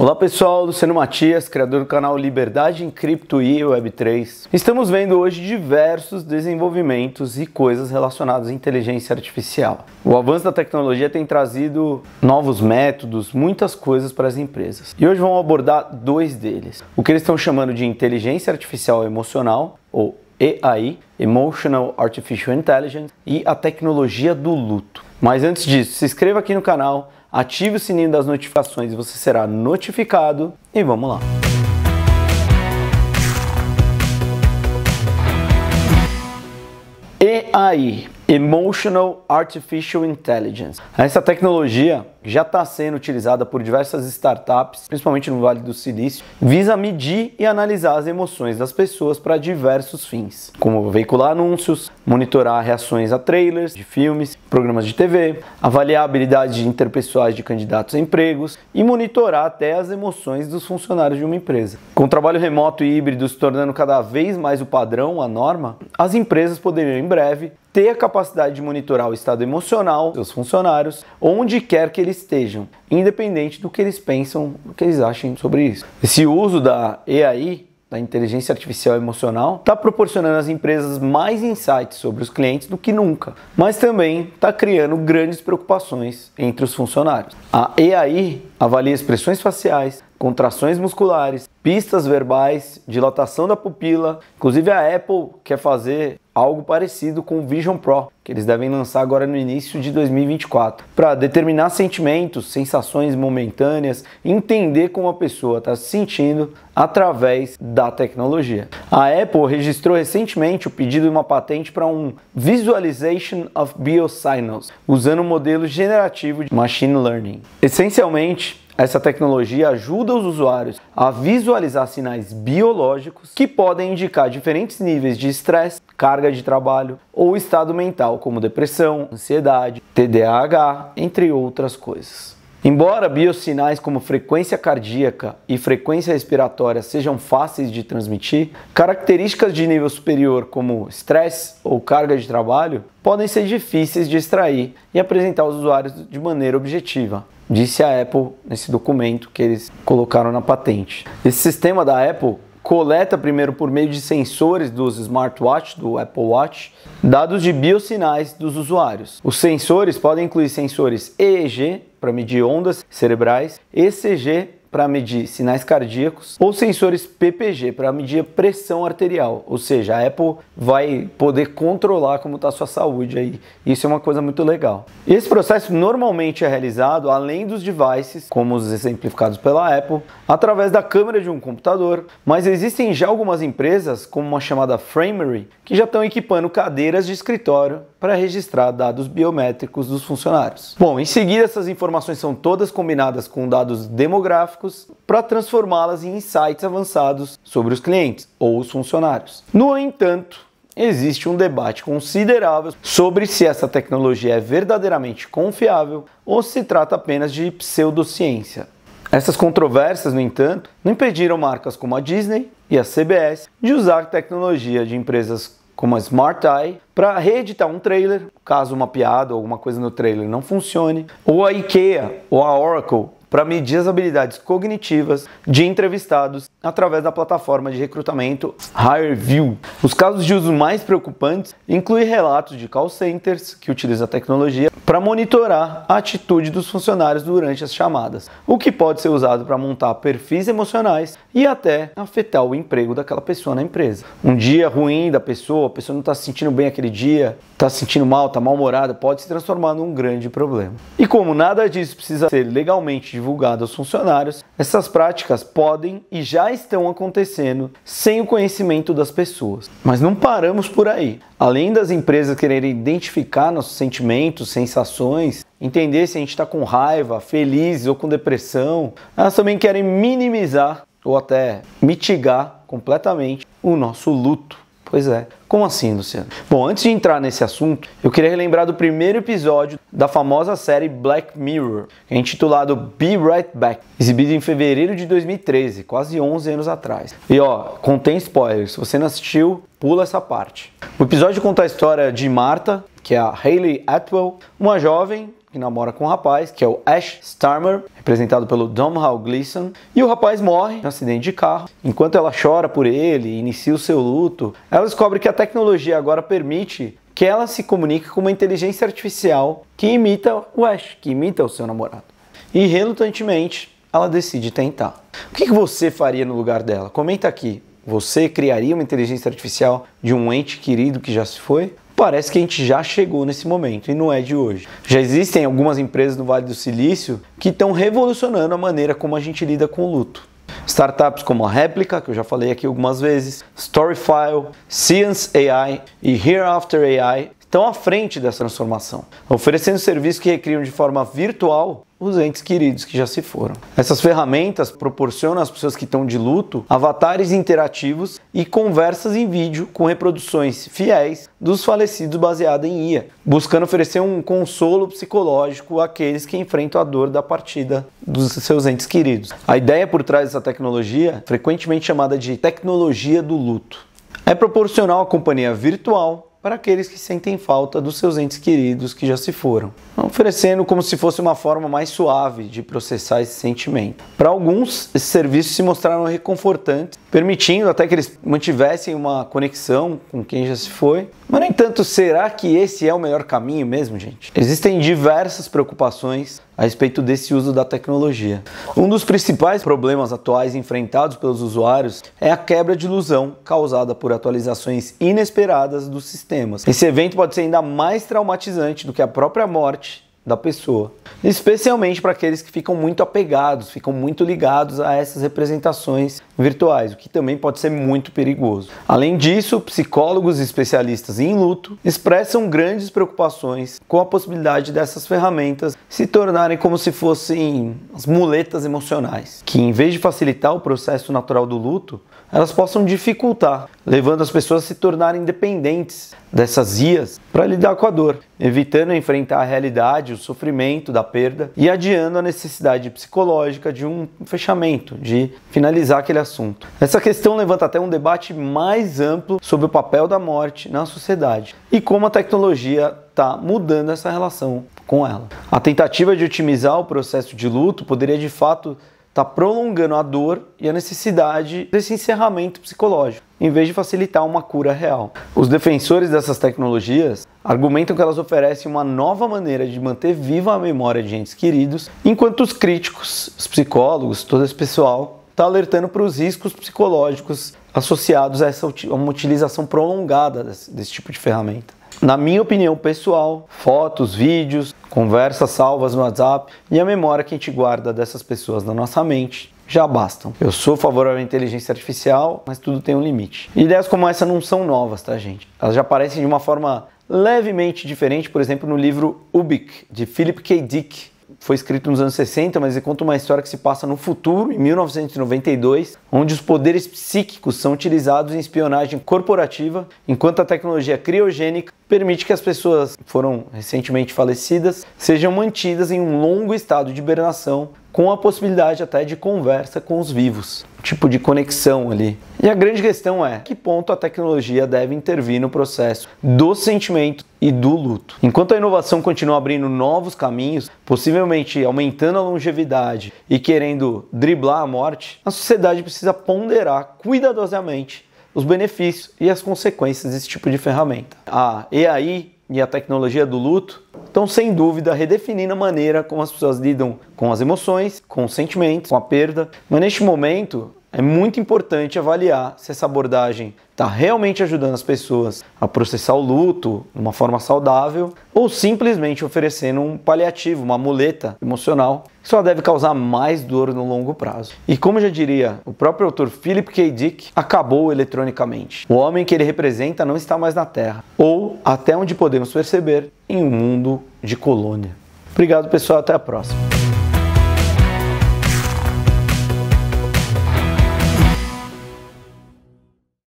Olá pessoal, Luciano Matias, criador do canal Liberdade em Cripto e Web3. Estamos vendo hoje diversos desenvolvimentos e coisas relacionadas à inteligência artificial. O avanço da tecnologia tem trazido novos métodos, muitas coisas para as empresas. E hoje vamos abordar dois deles: o que eles estão chamando de inteligência artificial emocional, ou aí, Emotional Artificial Intelligence e a tecnologia do luto. Mas antes disso, se inscreva aqui no canal, ative o sininho das notificações e você será notificado. E vamos lá! aí. Emotional Artificial Intelligence. Essa tecnologia já está sendo utilizada por diversas startups, principalmente no Vale do Silício, visa medir e analisar as emoções das pessoas para diversos fins, como veicular anúncios, monitorar reações a trailers de filmes, programas de TV, avaliar habilidades interpessoais de candidatos a empregos e monitorar até as emoções dos funcionários de uma empresa. Com o trabalho remoto e híbrido se tornando cada vez mais o padrão, a norma, as empresas poderiam em breve ter a capacidade de monitorar o estado emocional dos funcionários, onde quer que eles estejam, independente do que eles pensam, do que eles achem sobre isso. Esse uso da EAI, da inteligência artificial emocional, está proporcionando às empresas mais insights sobre os clientes do que nunca, mas também está criando grandes preocupações entre os funcionários. A EAI avalia expressões faciais, contrações musculares, pistas verbais, dilatação da pupila. Inclusive a Apple quer fazer algo parecido com o Vision Pro, que eles devem lançar agora no início de 2024, para determinar sentimentos, sensações momentâneas, entender como a pessoa está se sentindo através da tecnologia. A Apple registrou recentemente o pedido de uma patente para um Visualization of Biosignals, usando um modelo generativo de Machine Learning. Essencialmente, essa tecnologia ajuda os usuários a visualizar sinais biológicos que podem indicar diferentes níveis de estresse carga de trabalho ou estado mental, como depressão, ansiedade, TDAH, entre outras coisas. Embora biosinais como frequência cardíaca e frequência respiratória sejam fáceis de transmitir, características de nível superior como estresse ou carga de trabalho podem ser difíceis de extrair e apresentar aos usuários de maneira objetiva, disse a Apple nesse documento que eles colocaram na patente. Esse sistema da Apple coleta primeiro por meio de sensores dos smartwatch, do Apple Watch, dados de biosinais dos usuários. Os sensores podem incluir sensores EEG para medir ondas cerebrais, ECG para medir sinais cardíacos ou sensores PPG para medir pressão arterial, ou seja, a Apple vai poder controlar como está a sua saúde aí. Isso é uma coisa muito legal. Esse processo normalmente é realizado além dos devices, como os exemplificados pela Apple, através da câmera de um computador, mas existem já algumas empresas, como uma chamada Framery, que já estão equipando cadeiras de escritório para registrar dados biométricos dos funcionários. Bom, em seguida essas informações são todas combinadas com dados demográficos gráficos para transformá-las em insights avançados sobre os clientes ou os funcionários. No entanto, existe um debate considerável sobre se essa tecnologia é verdadeiramente confiável ou se trata apenas de pseudociência. Essas controvérsias, no entanto, não impediram marcas como a Disney e a CBS de usar tecnologia de empresas como a Smart Eye para reeditar um trailer, caso uma piada ou alguma coisa no trailer não funcione, ou a IKEA ou a Oracle para medir as habilidades cognitivas de entrevistados através da plataforma de recrutamento HireVue. Os casos de uso mais preocupantes incluem relatos de call centers que utilizam a tecnologia para monitorar a atitude dos funcionários durante as chamadas, o que pode ser usado para montar perfis emocionais e até afetar o emprego daquela pessoa na empresa. Um dia ruim da pessoa, a pessoa não está se sentindo bem aquele dia, está se sentindo mal, está mal-humorada, pode se transformar num grande problema. E como nada disso precisa ser legalmente divulgado aos funcionários, essas práticas podem e já estão acontecendo sem o conhecimento das pessoas. Mas não paramos por aí. Além das empresas quererem identificar nossos sentimentos, sensações, entender se a gente está com raiva, feliz ou com depressão, elas também querem minimizar ou até mitigar completamente o nosso luto. Pois é. Como assim, Luciano? Bom, antes de entrar nesse assunto, eu queria relembrar do primeiro episódio da famosa série Black Mirror, intitulado Be Right Back, exibido em fevereiro de 2013, quase 11 anos atrás. E ó, contém spoilers, se você não assistiu, pula essa parte. O episódio conta a história de Marta, que é a Hayley Atwell, uma jovem que namora com um rapaz, que é o Ash Starmer, representado pelo Domhnall Gleeson, e o rapaz morre em um acidente de carro. Enquanto ela chora por ele e inicia o seu luto, ela descobre que a tecnologia agora permite que ela se comunique com uma inteligência artificial que imita o Ash, que imita o seu namorado. E relutantemente, ela decide tentar. O que você faria no lugar dela? Comenta aqui. Você criaria uma inteligência artificial de um ente querido que já se foi? Parece que a gente já chegou nesse momento e não é de hoje. Já existem algumas empresas no Vale do Silício que estão revolucionando a maneira como a gente lida com o luto. Startups como a Replica, que eu já falei aqui algumas vezes, Storyfile, Science AI e Hereafter AI estão à frente dessa transformação, oferecendo serviços que recriam de forma virtual os entes queridos que já se foram. Essas ferramentas proporcionam às pessoas que estão de luto avatares interativos e conversas em vídeo com reproduções fiéis dos falecidos baseada em IA, buscando oferecer um consolo psicológico àqueles que enfrentam a dor da partida dos seus entes queridos. A ideia por trás dessa tecnologia, frequentemente chamada de tecnologia do luto, é proporcionar uma companhia virtual para aqueles que sentem falta dos seus entes queridos que já se foram, oferecendo como se fosse uma forma mais suave de processar esse sentimento. Para alguns, esses serviços se mostraram reconfortantes, permitindo até que eles mantivessem uma conexão com quem já se foi. Mas, no entanto, será que esse é o melhor caminho mesmo, gente? Existem diversas preocupações a respeito desse uso da tecnologia. Um dos principais problemas atuais enfrentados pelos usuários é a quebra de ilusão causada por atualizações inesperadas dos sistemas. Esse evento pode ser ainda mais traumatizante do que a própria morte da pessoa. Especialmente para aqueles que ficam muito apegados, ficam muito ligados a essas representações virtuais, o que também pode ser muito perigoso. Além disso, psicólogos e especialistas em luto expressam grandes preocupações com a possibilidade dessas ferramentas se tornarem como se fossem as muletas emocionais, que em vez de facilitar o processo natural do luto, elas possam dificultar, levando as pessoas a se tornarem dependentes dessas IAs para lidar com a dor, evitando enfrentar a realidade, o sofrimento da perda e adiando a necessidade psicológica de um fechamento, de finalizar aquele assunto. Essa questão levanta até um debate mais amplo sobre o papel da morte na sociedade e como a tecnologia está mudando essa relação com ela. A tentativa de otimizar o processo de luto poderia de fato está prolongando a dor e a necessidade desse encerramento psicológico, em vez de facilitar uma cura real. Os defensores dessas tecnologias argumentam que elas oferecem uma nova maneira de manter viva a memória de entes queridos, enquanto os críticos, os psicólogos, todo esse pessoal está alertando para os riscos psicológicos associados a essa a uma utilização prolongada desse, desse tipo de ferramenta. Na minha opinião pessoal, fotos, vídeos, conversas salvas no WhatsApp e a memória que a gente guarda dessas pessoas na nossa mente já bastam. Eu sou favorável à inteligência artificial, mas tudo tem um limite. Ideias como essa não são novas, tá, gente? Elas já aparecem de uma forma levemente diferente, por exemplo, no livro Ubik, de Philip K. Dick, foi escrito nos anos 60, mas ele conta uma história que se passa no futuro, em 1992, onde os poderes psíquicos são utilizados em espionagem corporativa, enquanto a tecnologia criogênica permite que as pessoas que foram recentemente falecidas sejam mantidas em um longo estado de hibernação com a possibilidade até de conversa com os vivos, tipo de conexão ali. E a grande questão é que ponto a tecnologia deve intervir no processo do sentimento e do luto. Enquanto a inovação continua abrindo novos caminhos, possivelmente aumentando a longevidade e querendo driblar a morte, a sociedade precisa ponderar cuidadosamente os benefícios e as consequências desse tipo de ferramenta. A aí? e a tecnologia do luto estão, sem dúvida, redefinindo a maneira como as pessoas lidam com as emoções, com os sentimentos, com a perda. Mas neste momento, é muito importante avaliar se essa abordagem está realmente ajudando as pessoas a processar o luto de uma forma saudável ou simplesmente oferecendo um paliativo, uma muleta emocional que só deve causar mais dor no longo prazo. E como já diria o próprio autor Philip K. Dick, acabou eletronicamente. O homem que ele representa não está mais na Terra, ou, até onde podemos perceber, em um mundo de colônia. Obrigado, pessoal, até a próxima.